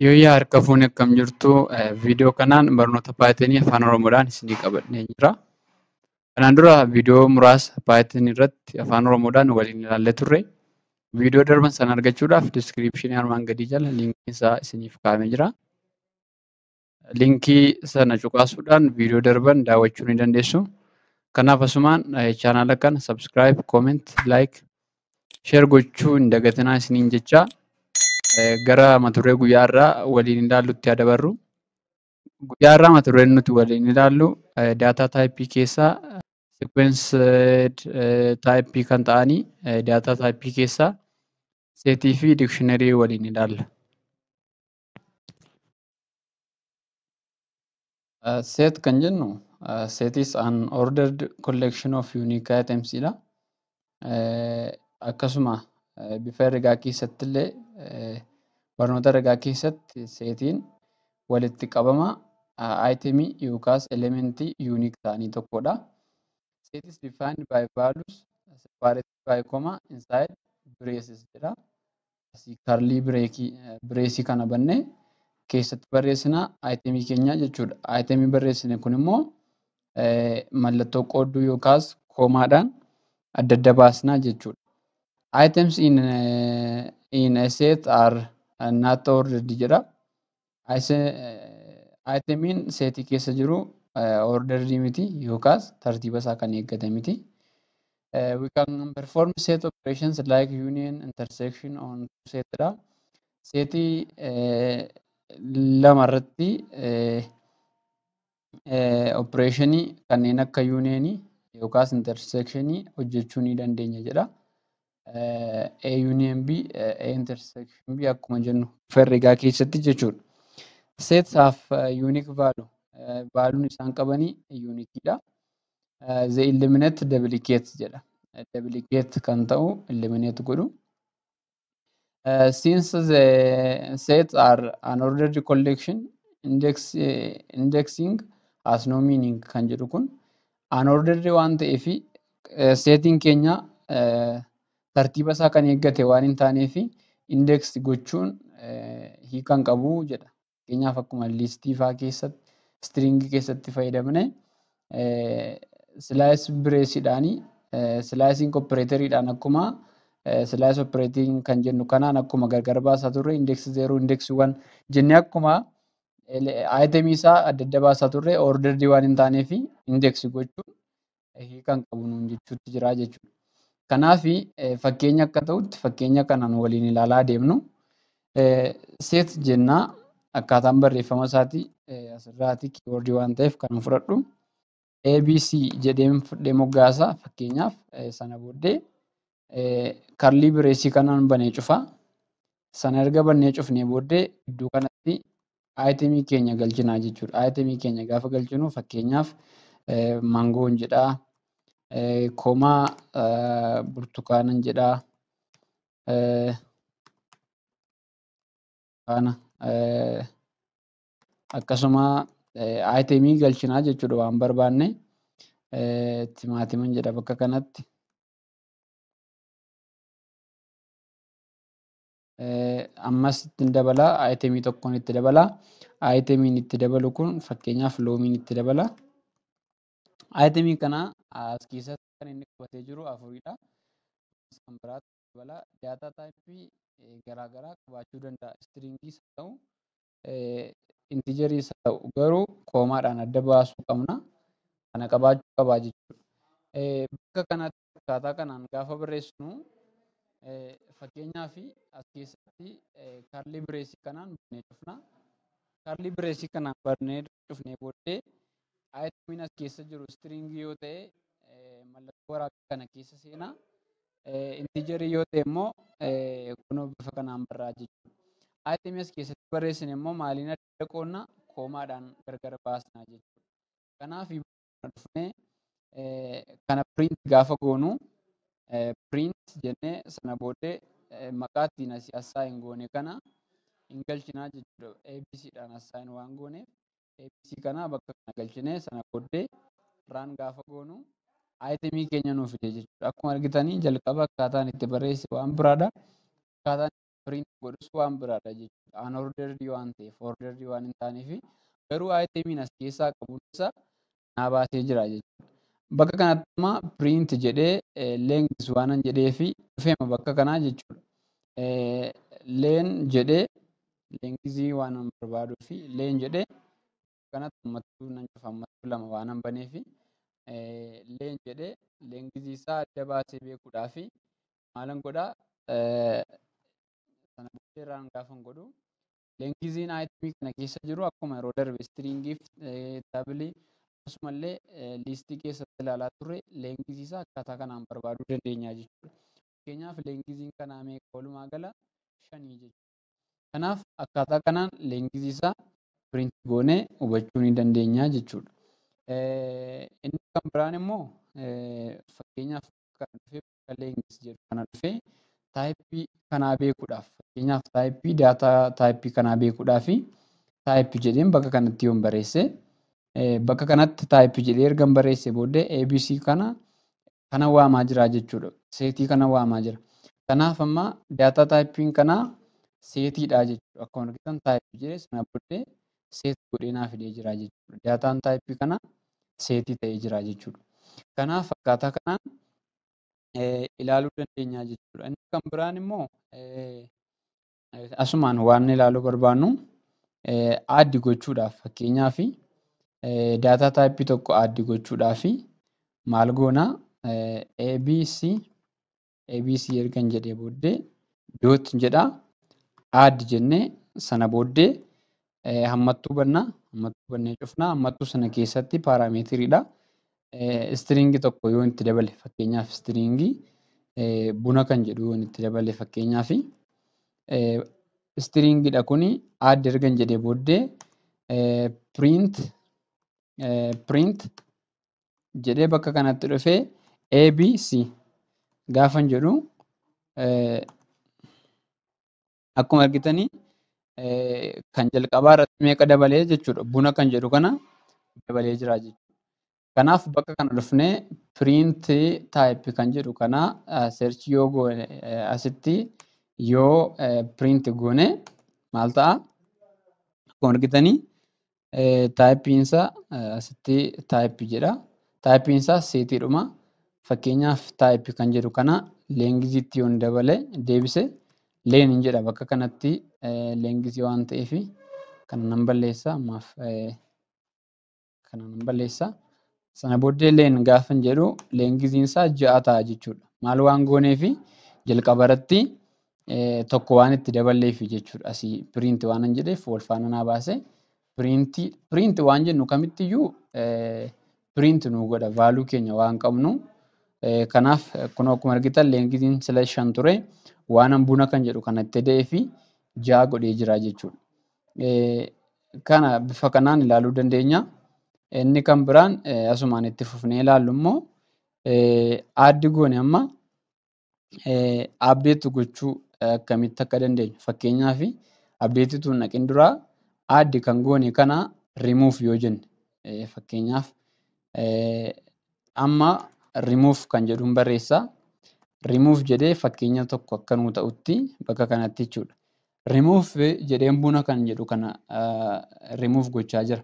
Yooyyaa harka fuuni akkam jirtu? Eh, viidiyoo kanaan barnoota Paayitinii Afaan Oromoodhaan isinii qabannee jira. Kanaan dura viidiyoo muraasa Paayitinii irratti Afaan Oromoodhaan waliin ilaallee turre. Viidiyoo darban sana argachuudhaaf diskiriipshinii armaan gadii jala liinkii isaa isiniif kaa'amee jira. Liinkii sana cuqaasuudhaan viidiyoo darban daawwachuu ni dandeessu. Kanaaf asumaan chaanaala kana sabskiraayib, kooment, laayik, sheer gochuu hin dagatinaa isiniin jechaa. Eh, gara maturree guyyaa irraa waliin ilaallutti adabarru. Guyyaa irraa maturreen nuti waliin ilaallu eh, daataa taayippii keessaa siikwensiid eh, taayippii kan ta'anii daataa taayippii keessaa seetii fi dikshiinarii waliin ilaalla. Seet kan jennu seet an ordered collection of unique items dha. Akkasuma bifa herregaa keessatti illee barnoota ragaa keessatti seetiin walitti qabama aayitemii yookaas elementii yuuniik ta'anii tokkodha. It is defined by values separated by komaa, inside braces jedha. Karlii kaarlii bireesii kana bannee keessatti barreessina aayitemii keenyaa jechuudha. Aayitemii barreessine kun immoo mallattoo qoodduu yookaas koomaadhaan adda adda baasinaa jechuudha. Items in uh, in a set are not ordered jedha. Uh, Itemiin seti keessa jiru uh, ordarii miti yookaas tartiiba isaa kan eeggate miti. We can perform set operations like union, intersection on set dha. Seetii lama irratti operation kanneen akka union yookaas intersection hojjechuu ni dandeenya jedha. A union B, A intersection B akkuma jennu ferregaa keessatti jechuudha. Sets have unique value. isaan qabanii unikiidha. They eliminate duplicate jedha. Duplicate kan ta'u eliminate godhu. Since the sets are an collection, index, indexing has no kan jedhu kun an waan waan ta'eef seetiin keenya tartiiba isaa kan eeggate waan hin taaneef indeksii gochuun eh, hiika hin jedha. Fakkeenyaaf akkuma liistii fa'aa keessatti, istiriingii keessatti fayyadamnee eh, silaayis bireessiidhaan eh, silaayisiin kooppireetariidhaan akkuma silaayis kan jennu kanaan akkuma gargar baasaa turre indeksii zeeroo indeksii jennee akkuma isaa adda adda baasaa turre ordarrii waan hin taaneef indeksii gochuun hiika hin qabu nuun jechuutti jira jechuudha. Kanaaf eh, fakkeenya akka ta'utti fakkeenya kanaan waliin ilaalaa deemnu eh, "Seet" jennaa. Akkaataan barreeffama isaatii eh, asirraatii kiiboordii waan ta'eef kanan fudhadhu "ABC" jedheen fudhadhee moggaasaa. Fakkeenyaaf sana booddee karlii bireesii kanaan banee cufaa. Sana erga banee cufnee booddee gidduu kanatti aayitemii keenya galchinaa jechuudha. Aayitemii keenya gaafa galchinu fakkeenyaaf maangoon jedhaa Komaa burtukaana jedha. Akkasuma aayitemii galchinaa jechuudha waan barbaanne. Timaatiman jedha bakka kanatti. Ammas ittiin dabalaa aayitemii tokkoon itti dabalaa. Aayitemiin itti dabalu kun fakkeenyaaf loomiin itti dabala. Aayitemii kanaa as keessatti kan inni qabatee jiru afuridha. Isaan biraatti balaa daataa taayippii eh, garaagaraa qabaachuu danda'a. Istiriingiis haa ta'u, eh, intiijeriis haa ta'u garuu koomaadhaan adda baasuu qabna. Kana qabaachuu qabaa jechuudha. Eh, bakka kanatti akkaataa kanaan gaafa barreessinu fakkeenyaaf as keessatti kaarlii bireesii kanaan banee cufna. Kaarlii bireesii kanaan banee booddee... Aayitiin as keessa jiru istiriingii yoo ta'e mallattoo waraabaa kana keessa seenaa. Intiizarii yoo ta'e immoo kunoo bifa kanaan barraa'aa jechuudha. as keessatti barreessine immoo maaliin adda adda qoodna koomaadhaan gargar baasnaa jechuudha. Kanaafii bakkuma dhufnee kana piriinti gaafa goonu piriinti jennee sana booddee maqaa ittiin asii assaayin goone kana hin galchinaa jechuudha. ABCdhaan hin waan gooneef. Eebbisii eh, kanaa bakka kana galchinee sana booddee irraan gaafa goonu itemii keenya nuu jechuudha. Akkuma argitanii jalqaba akkaataan itti barreesse waan biraadha. Akkaataan itti print godhus waan biraadha jechuudha. Aanoorderdi waan ta'eef waan hin taaneefi garuu aayitemiin as keessaa isaa naa baasee jira jechuudha. Bakka eh, jedheefi dhufeema bakka kanaa jechuudha. Eh, leen jedhee leenqisii waanan barbaaduufi leen jedhee kanatti uummattuu nan cufa, uummattuu lama waa baneefi leenci isaa adda baasee beekuudhaafi maalan godhaa sana boodarraan gaafan godhu leencisiin aayitemii kana keessa jiru akkuma yeroo darbe istiriingii fi taabilii akkasumallee liistii keessatti ilaalaa turre leencisi isaa akkaataa kanaan barbaaduu dandeenya jechuudha. Fakkeenyaaf leencisiin kanaa meeqa walumaa galaa shanii jechuudha. Kanaaf akkaataa kanaan leencisi piriinti goonee hubachuu ni dandeenya jechuudha. Eh, inni kan biraan immoo eh, fakkeenyaaf bakka leenjis jedhu kana dhufee taayippii e kanaa beekuudhaaf fakkeenyaaf taayippii e daataa taayippii e kanaa beekuudhaaf taayippii jedheen bakka kanatti yoon barreesse eh, bakka kanatti taayippii jedhee erga barreessee booddee ABC kana kana waamaa jira jechuudha. Seetii kana waamaa jira. Kanaaf amma daataa taayippiin kanaa seetiidha jechuudha. Akkuma argitan taayippii jedhee sana booddee seetii godinaa fidee jira jechuudha. Daataan taayippii kanaa seetii ta'ee jira jechuudha. Kanaaf akkaataa kanaan ilaaluu dandeenya jechuudha. Inni kan biraan immoo asumaan waan ilaaluu barbaannu aaddi gochuudhaaf fakkeenyaaf daataa taayippii tokko aaddi gochuudhaaf maal goonaa abc ergan jedhee booddee doot jedhaa aaddi jennee sana booddee Eh, hammattuu bannaa, hammattuu bannee cufnaa. Hammattuu sana keessatti paarameetiriidha. Istiriingii eh, tokko yoo itti dabale fakkeenyaaf istiriingii eh, buna kan jedhu yoo itti dabale fakkeenyaaf istiriingiidha kun aadde ergan jedhee booddee piriint piriint jedhee bakka kanatti dhufee ABC gaafan jedhu akkuma argitanii kan jalqabaa irratti meeqa dabalee jechuudha. Buna kan jedhu dabalee jira jechuudha. Kanaaf bakka kana dhufnee piriinti taayippii kan jedhu kana searchii yoo goone asitti yoo piriinti goone maal ta'a? Akkuma argitanii taayippiinsaa asitti taayippii jedha. Taayippiinsaa seetiidhuma. Fakkeenyaaf taayippii kan jedhu kana leengiziitti yoon dabale deebise Leenin jedha bakka kanatti. Eh, Leengisii waan ta'eef kana nan balleessa. Eh, Sana booddee leen gaafan jedhu isaa ja'a ta'a jechuudha. Maal waan gooneef jalqaba irratti eh, tokko waan itti daballeef jechuudha. Asii piriinti waan hin jedheef wal faana naa baase waan jennu kamitti iyyuu piriinti nuu godha vaaluu keenya waan qabnu. Eh, kanaaf eh, akkuma argitan leenjiin shan ture. Waan buna kan jedhu kana itti hidhee fi ja'a godhee jira jechuudha. Eh, kana bifa kanaan ilaaluu dandeenya. Inni kan biraan asumaan itti fufnee ilaallu immoo aaddi goone amma abdeetti gochuu akkamitti akka dandeenyu fakkeenyaaf abdeetituun dhaqin duraa aaddi kan goone kana rimuuf yoo jenne fakkeenyaaf amma Rimuuf kan hin barreessaa. Rimuuf jedhee fakkeenya tokko akka nuu ta'utti bakka kanatti jechuudha. Rimuuf jedheen buna kan jedhu kana rimuuf gochaa jira.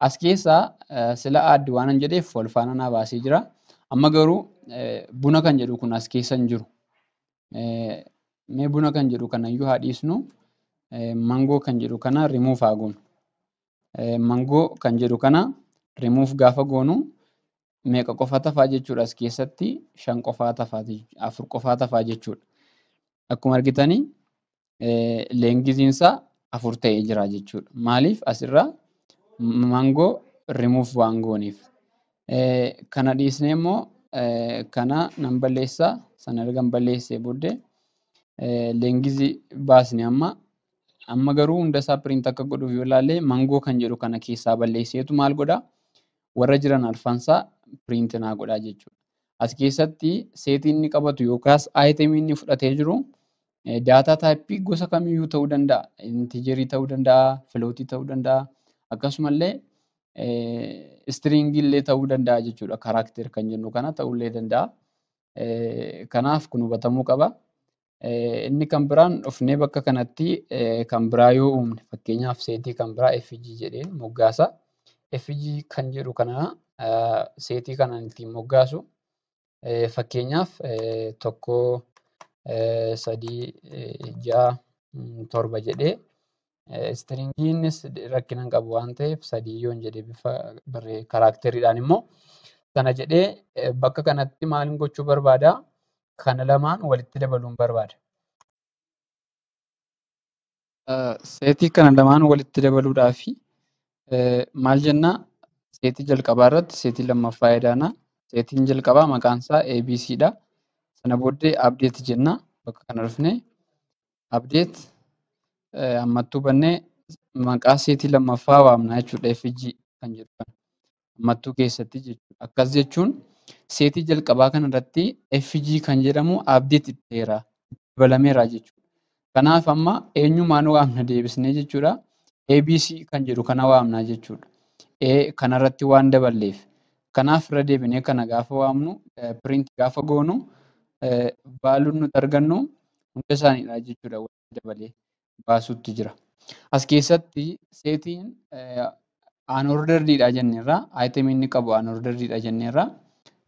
As keessaa silaa aadde waanan jedheef wal faana jira. Amma garuu buna kan jedhu kun as keessa hin jiru. Mee buna kan jedhu haa dhiisnu. Mangoo kan jedhu kana rimuuf haa goonu. Mangoo kan jedhu kana rimuuf gaafa goonu meeqa qofaa tafaa jechuudha as keessatti shan qofaa tafaa afur qofaa tafaa jechuudha. Akkuma argitanii eh, leengiziinsaa afur ta'ee jira jechuudha. Maaliif asirraa mangoo rimuuf waan eh, Kana immoo eh, kana nan balleessaa san erga balleessee booddee leengizii baasne amma garuu hundasaa piriint akka godhuuf yoo ilaalle mangoo kan jedhu kana keessaa balleesseetu maal godhaa warra jiran arfansaa piriinti naa godhaa jechuudha. As keessatti seetii inni qabatu yookaas aayitemiin inni fudhatee jiru eh, daataa taayippii gosa kamiyyuu ta'uu danda'a. Intiijerii ta'uu danda'a, filootii ta'uu danda'a akkasumallee istiriingii eh, illee ta'uu danda'a jechuudha. Karaakter kan jennu kana ta'uu illee danda'a. Eh, kanaaf kun hubatamuu qaba. Inni kan biraan dhufnee bakka kanatti kan biraa yoo uumne fakkeenyaaf seetii kan biraa FG jedhee moggaasa. FG kan jedhu kana Eh, seetii kana ittiin moggaasu. Eh, Fakkeenyaaf eh, tokkoo, sadii, ja'a, mm, torba jedhee istiriingii rakkinan qabu waan ta'eef sadiyyoon jedhee bifa karaakteriidhaan immoo kana jedhee bakka kanatti maalin gochuu barbaada? Kana lamaan walitti dabaluun barbaada. Seetii kana lamaan walitti dabaluudhaafi maal jennaa Seetii jalqabaa irratti seetiin lammaffaa Yedaanaa. Seetiin jalqabaa maqaan isaa ABC dha. Sana booddee "Abdeet" jenna. Bakka kana dhufnee "Abdeet" eh, ammattuu banne maqaa seetii lammaffaa waamna jechuudha. "FG" kan jedhu kana. Ammattuu keessatti jechuudha. Akkas jechuun seetii jalqabaa kanarratti "FG" kan jedhamu "Abdeet" dhufeera. Itti balameera jechuudha. Kanaaf amma eenyumaanu waamna deebisnee jechuudha? "EBC" kan jedhu kana waamna jechuudha. E kana irratti waan daballeef. Kanaaf irra deebinee kana gaafa waamnu, e, piriinti gaafa goonu e, baaluu nuti argannu hunda isaaniidha jechuudha walitti dabalee baasuutu jira. As keessatti seetiin aanordarriidha jenneerra, aayitemmii inni qabu aanordarriidha jenneerra,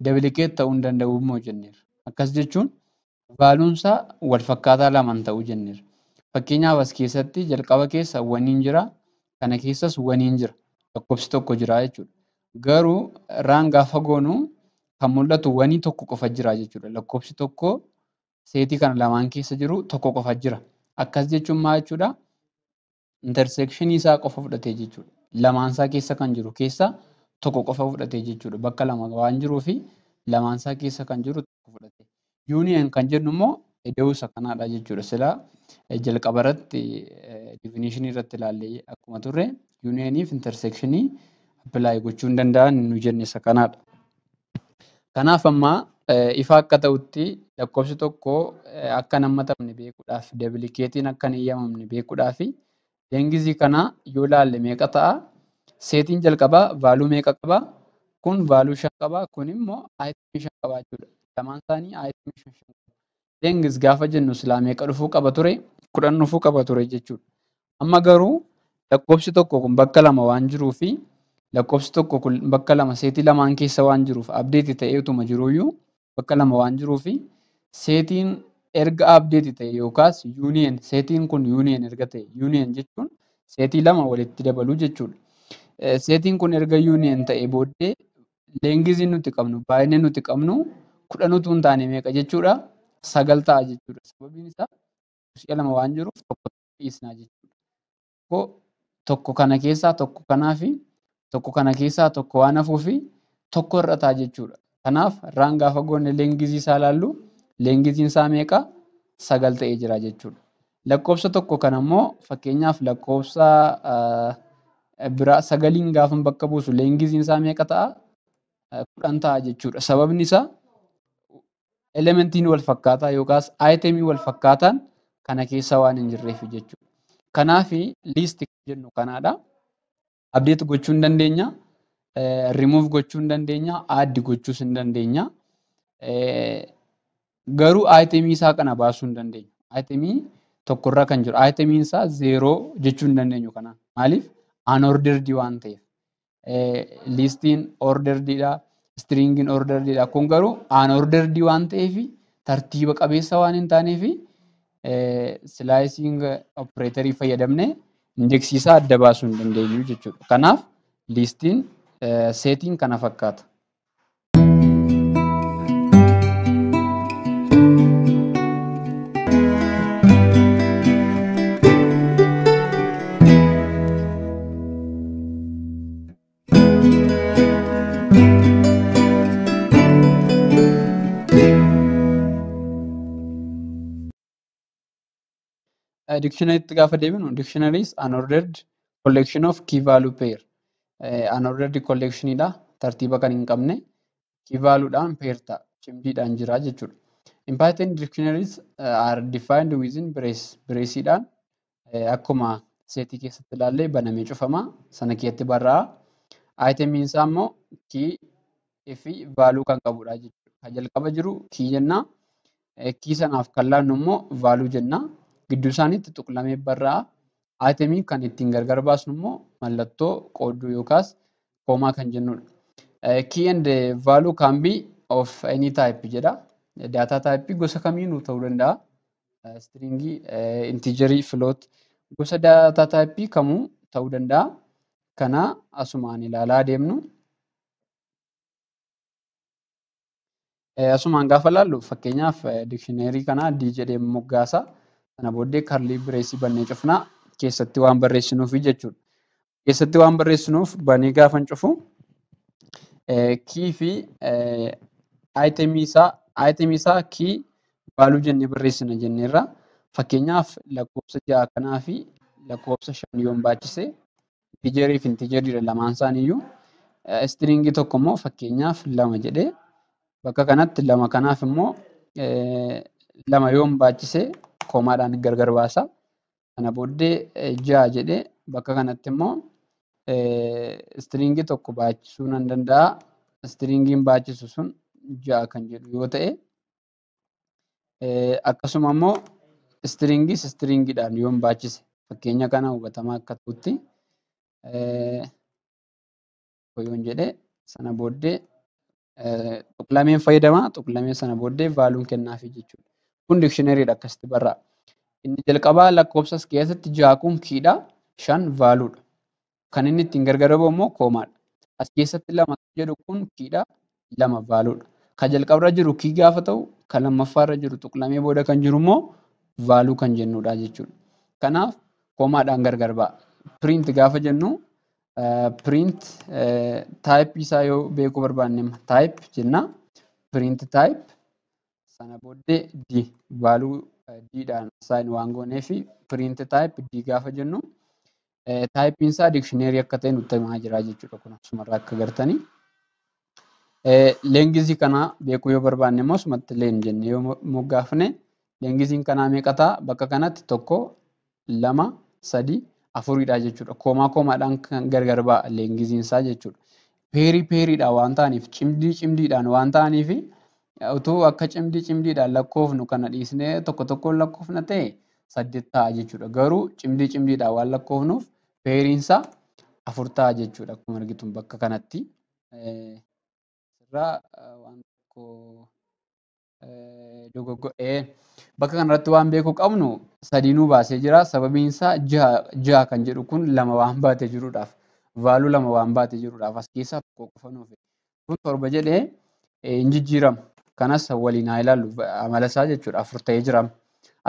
dabilikeet ta'uu hin danda'u immoo jenneerra. Akkas jechuun isaa wal fakkaataa lamaan ta'uu jenneerra. Fakkeenyaaf as keessatti jalqaba keessa waniin jira, kana keessas waniin jira. lakkoofsi tokko jira jechuudha. Garuu raan gaafa goonu kan mul'atu wanii tokko qofa jira jechuudha. Lakkoofsi tokko seetii kana lamaan keessa jiru tokko qofa jira. Akkas jechuun maal jechuudhaa? Intersekshinii isaa qofa fudhatee jechuudha. Lamaansaa keessa kan jiru keessaa tokko qofa fudhatee jechuudha. Bakka lama waan jiruufi lamaansaa keessa kan jiru tokko fudhatee. Yuuniyeን kan jennu immoo deemusa kanaadha jechuudha. Silaa jalqaba irratti eh, difineeshinii irratti ilaallee akkuma turre yuuniyanii fi intersekshinii appilaayi gochuu hin danda'an nu jenne isa kanaadha. Kanaaf amma eh, ifa akka ta'utti lakkoofsi tokko eh, akka hin hammatamne beekuudhaaf dabilikeetiin akka hin eeyyamamne beekuudhaafi leengizii kana yoo laalle meeqa ta'a? Seetiin jalqabaa vaaluu meeqa qabaa? Kun vaaluu shan qabaa. Kun immoo aayitimii shan qabaa jechuudha. Lamaan isaanii aayitimii shan qabu. Leengis gaafa jennu silaa meeqa dhufuu qaba ture? Kudhan dhufuu qaba ture jechuudha. Amma garuu Lakkoofsi tokko kun bakka lama waan jiruufi lakkoofsi lama seetii lamaan keessa waan jiruuf abdeetii ta'ee utuma jiruuyyuu bakka lama seetiin erga abdeetii ta'e yookaas yuuniyen seetiin kun yuuniyen erga ta'e yuuniyen jechuun seetii lama walitti dabaluu jechuudha. Eh, seetiin kun erga yuuniyen ta'e booddee leengiziin nuti qabnu baay'inni nuti qabnu kudhan utuu hin meeqa jechuudha sagal ta'a jechuudha. Sababiin isaa sii'a lama waan jiruuf tokko dhiisnaa jechuudha. tokko kana keessaa tokko waan afuu fi tokko irra ta'a jechuudha. Kanaaf irraan gaafa goone leengizii isaa ilaallu leengiziin isaa meeqa? Sagal ta'ee jira jechuudha. Lakkoofsa tokko kana immoo fakkeenyaaf lakkoofsa biraa sagaliin gaafa bakka buusu leengiziin isaa meeqa ta'a? Kudhan ta'a jechuudha. Sababni isaa elementiin wal fakkaataa yookaas aayitemii wal fakkaataan kana keessa waan hin jirreef jechuudha. Kanaafi kan jennu kanaadha. Abdeet gochuu ni dandeenya, eh, rimuuf gochuu ni dandeenya, aaddi gochuus ni dandeenya. Eh, garuu itemii isaa kana baasuu hin dandeenyu. Aayitemii tokkorra kan jiru. itemii isaa zeeroo jechuu hin dandeenyu kanaan. Maaliif aanoordeerdii waan ta'eef. Eh, liistiin oorderdiidha, istiriingiin oorderdiidha. Kun garuu aanoordeerdii waan ta'eefi tartiiba qabeessa waan hin taaneefi Eh, silaayisiin eh, opereetarii fayyadamnee indeksii adda baasuu hin dandeenyu jechuudha. Kanaaf liistiin eh, seetiin kana fakkaata. dikshinariitti gaafa deebinu dikshinariis unordered collection of key value pair. Unordered uh, collectionidha. Tartiiba kan hin qabne key valuudhaan pair ta'a. Cimdiidhaan jira jechuudha. Important dikshinariis uh, are defined within brace. Braceidhaan uh, akkuma seetii keessatti ilaallee banamee cufamaa Sana keessatti barraa'a. Itemiin isaa immoo kii fi vaaluu kan qabudha jechuudha. Kan jalqaba jiru kii jenna. Kii sanaaf kan laannu immoo vaaluu jenna. Gidduu isaaniitti tuqulamee barraa'a. Aayitemiin kan ittiin gargar baasnu immoo mallattoo qooddoo yookaas koomaa kan jennudha. Eh, key and value can be of any type Daataa taayippii gosa kamiinuu ta'uu danda'a. Istiriingii, eh, eh, intiijarii, filoot gosa daataa taayippii kamuu ta'uu danda'a. Kana asumaan ilaalaa deemnu. Asumaan gaafa ilaallu fakkeenyaaf dikshiinarii kana D jedhee moggaasa. Kana booddee kaarlii birreessii bannee cufnaa keessatti waan barreessinuufi jechuudha. Keessatti waan barreessinuuf banii gaafan cufu eh, kii fi aayitemii eh, isaa kii vaaluu jennee barreessina jenneerra. Fakkeenyaaf lakkoofsa ja'a kanaa fi lakkoofsa shan yoon baachise inteejerii fi inteejeriidha lamaan isaaniiyyuu. Eh, tokko immoo fakkeenyaaf lama jedhee bakka kanatti lama kanaaf immoo lama yoon baachise Koomaadhaan gargar baasa. Sana booddee eh, ja'a jedhee bakka kanatti immoo istiriingii eh, tokko baachisuu nan danda'a. Istiriingiin baachisu sun ja'a kan jedhu yoo ta'e, eh, akkasuma immoo istiriingiis istiriingiidhaan yoon baachise fakkeenya kana hubatamaa akka ta'utti tokko sana booddee tuq-lameen fayyadamaa. tuq sana booddee baaluun kennaafii jechuudha. Kun diikshinaariidha akkasitti barraa'a. Inni jalqabaa lakkoofsa keessatti jaakuun kiidha shan vaaluudha. Kan inni ittiin gargarabu immoo koomaadha. As keessatti lama kan jedhu kun kiidha lama vaaluudha. Kan jalqabarra jiru kii gaafa ta'u kan lammaffaarra jiru tuqlamee booda kan jiru immoo vaaluu kan jennuudha jechuudha. Kanaaf koomaadhaan gargar ba'a. Piriint gaafa jennu eh, piriint eh, taayipii isaa yoo beekuu barbaanne taayip jenna. Piriint taayip. sana booddee d vaaluu eh, dhaan assign waan gooneef print type d gaafa jennu eh, taayipiin isaa dikshineerii akka ta'e nutti himaa jira jechuudha kun asumarraa akka gartanii. Eh, Leengizii kanaa beekuu yoo barbaanne immoo sumatti leen jennee yoo moggaafne leengiziin kanaa meeqataa bakka kanatti tokko lama sadii afuridha jechuudha koomaa koomaadhaan kan gargar ba'a leengiziin isaa jechuudha. Peerii peeriidhaan waan ta'aniif cimdii cimdiidhaan waan ta'aniif utuu akka cimdii cimdiidhaan lakkoofnu kana dhiisnee tokko tokkoon lakkoofna ta'e saddeet ta'a jechuudha. Garuu cimdii cimdiidhaan waan lakkoofnuuf feeriinsaa afur ta'a jechuudha. Akkuma argitu bakka kanatti irraa waan tokko dogoggo'ee bakka kanarratti waan beekuu qabnu sadiinuu baasee jira. Sababiin isaa ji'a kan jedhu kun lama waan baatee jiruudhaaf vaaluu lama waan baatee jiruudhaaf as keessaa tokko qofa nuuf kun torba jedhee hin jijjiiramu. Kanas waliin haa ilaallu amalasaa jechuudha. Afur ta'ee jira.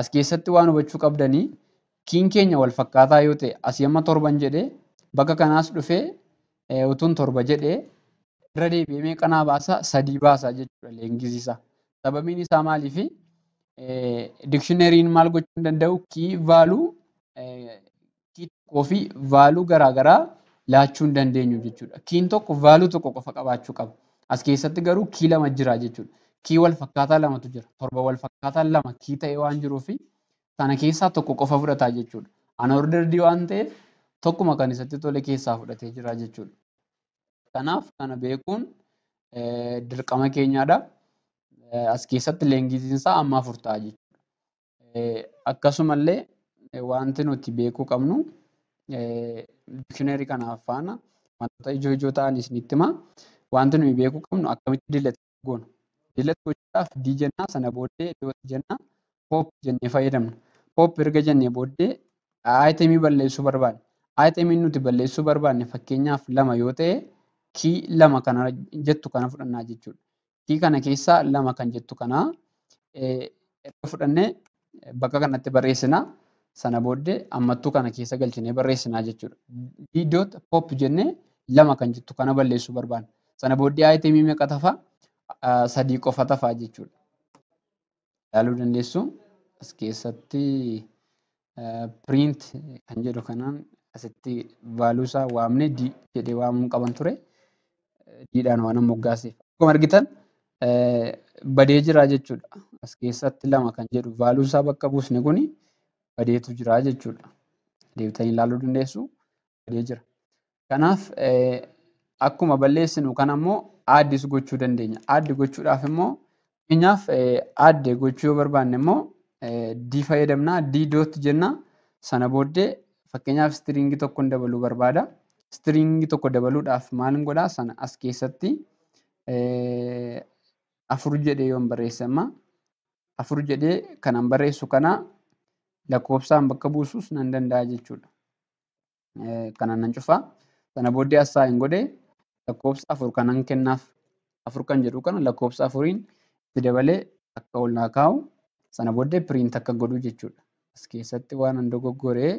As keessatti waan hubachuu qabdanii kiin keenya wal fakkaataa yoo ta'e asii amma torban jedhee bakka kanaas dhufee utuun torba jedhee irra deebi'ee meeqa naa baasaa sadii baasaa jechuudha leenjisi isaa. Sababiin isaa maaliifi dikshineriin maal gochuu hin danda'u kii vaaluu kii tokkoo fi vaaluu garaagaraa laachuu hin dandeenyu jechuudha. Kiin tokko vaaluu tokko qofa qabaachuu qaba. As keessatti garuu kii lama jiraa jechuudha. kii wal fakkaataa lamatu jira. Torba wal fakkaataa lama kii ta'e waan jiruuf sana keessaa tokko qofa fudhataa jechuudha. Anordeerdii waan ta'eef tokkuma kan isatti tole keessaa fudhatee jira jechuudha. Kanaaf kana beekuun eh, dirqama keenyaadha. Eh, as keessatti leengitiin isaa amma afur jechuudha. Eh, akkasumallee wanti nuti beekuu qabnu diikshinarii kanaaf faana wantoota ijoo ijoo beekuu qabnu Diilattii hojjechuudhaaf dii jennaa sana booddee itti jennaa pop jennee fayyadamna. Pop erga jennee booddee aayitemii balleessuu barbaanna. Aayitemiin nuti balleessuu barbaanne fakkeenyaaf lama yoo ta'e, kii lama kana jettu kana fudhannaa jechuudha. Kii kana keessaa lama kan jettu kana erga fudhannee bakka kanatti barreessinaa. Sana booddee hammattuu kana keessa galchinee barreessinaa jechuudha. Dii doot pop jennee lama kan jettu kana balleessuu barbaanna. Sana booddee aayitemii meeqa tafaa? sadii qofa tafaa jechuudha. Laaluu dandeessu. As keessatti eh, piriint kan jedhu kanaan asitti vaaluu isaa dii d jedhee waamuun qaban ture. D'dhaan waanan moggaaseef. Akkuma argitan eh, badee jira jechuudha. As keessatti lama kan jedhu bakka buusne kun badeetu jira jechuudha. dandeessu. Badee jira. Kanaaf eh, akkuma balleessinu kan ammoo aaddiis gochuu dandeenya. Aaddi gochuudhaaf immoo fakkeenyaaf eh, gochuu yoo barbaanne immoo eh, dii fayyadamna. Dii dot jenna. Sana booddee fakkeenyaaf istiriingii tokkoon dabaluu barbaada. Istiriingii tokko dabaluudhaaf maal godhaa? Sana as keessatti eh, afur jedhee yoon barreesse afur jedhee kanan barreessu kanaa lakkoofsaan bakka buusus nan danda'a jechuudha. Kanaan nan cufaa. Sana booddee as saayin godhee lakkoofsa afur kanan kennaaf afur kan jedhu kana lakkoofsa afuriin itti dabalee akka ol kaa'u sana booddee piriint akka godhu jechuudha. As keessatti waan an dogoggoree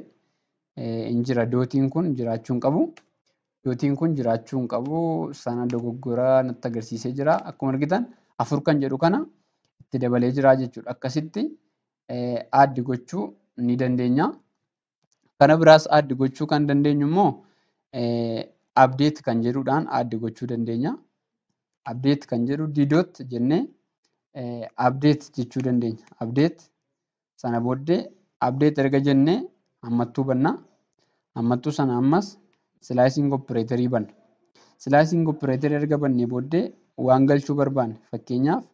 hin jira. Dootiin kun jiraachuu hin qabu. Sana dogoggoraa natti agarsiisee jira. Akkuma argitan afur kan jedhu kana itti dabalee jira jechuudha. Akkasitti aaddi gochuu ni dandeenya. Kana biraas aaddi gochuu kan dandeenyu immoo abdeet kan jedhuudhaan addi gochuu dandeenya. Abdeet kan jedhu didootti jennee eh, abdeet jechuu dandeenya. Abdeet sana booddee abdeet erga jennee hammattuu banna. Hammattuu sana ammas silaayisiin opereetarii banna. Silaayisiin opereetarii erga bannee booddee waan galchuu barbaanne fakkeenyaaf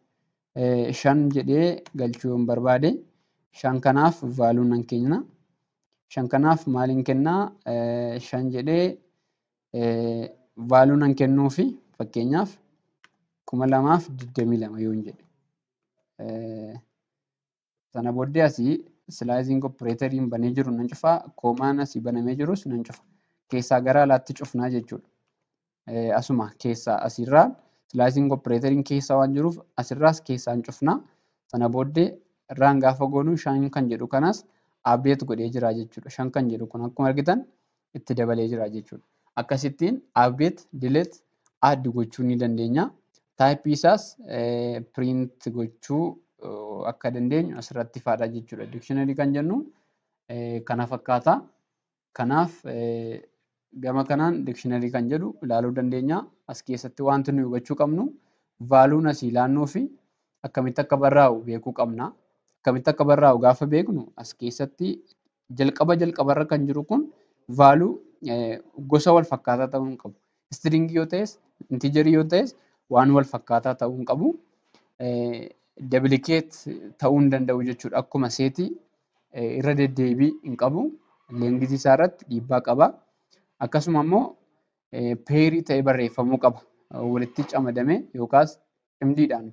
eh, shan jedhee galchuu yoon barbaade shan kanaaf vaaluun nan kenna. Shan kanaaf maaliin kennaa? Eh, shan jedhee Eh, vaaluu nan kennuufi fakkeenyaaf kuma lamaaf digdamii lama yoon jedhe. Eh, Sana booddee asii silaayiziin kooppireetariin banee jiru nan cufaa, koomaan asii banamee jirus nan cufa. Keessaa gara alaatti cufnaa jechuudha. Eh, asuma keessaa asirraa silaayiziin kooppireetariin keessa waan jiruuf asirraas keessaan cufnaa. Sana booddee irraan gaafa goonu shan kan jedhu kanas abdeet godhee jira jechuudha. Shan kan jedhu kun akkuma argitan itti dabalee jira jechuudha. Akkasittiin update, dilet add gochuu ni dandeenya. Taayipii isaas eh, print gochuu eh, akka dandeenyu asirratti ifaadha jechuudha. Dictionary kan jennu eh, kana fakkaata. Kanaaf gama kanaan dictionary kan jedhu ilaaluu dandeenya. As keessatti wanti nuyi hubachuu qabnu vaaluun asii ilaannuu fi akkamitti akka barraa'u beekuu qabna. Akkamitti akka barraa'u gaafa beeknu as keessatti jalqaba jalqabarra kan jiru kun vaaluu Eh, gosa wal fakkaataa ta'uu hin qabu. yoo ta'es, intiijarii yoo ta'es waan wal fakkaataa ta'uu hin qabu. Eh, Dablikeet ta'uu hin danda'u jechuudha. Akkuma seetii eh, irra deddeebii hin qabu. Leengisii isaa irratti dhiibbaa qaba. Akkasuma immoo peerii ta'e barreeffamuu qaba. Walitti camadamee yookaas cimdiidhaan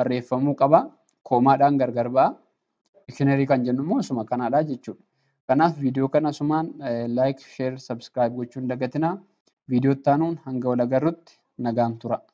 barreeffamuu qaba. Koomaadhaan gargar ba'a. Diikshinarii kan jennu immoo isuma kanaadha jechuudha. Kanaaf viidiyoo kana asumaan eh, laayik, sheer, sabskiraayib gochuun dagatinaa. Viidiyootti aanuun hanga wal nagaan tura.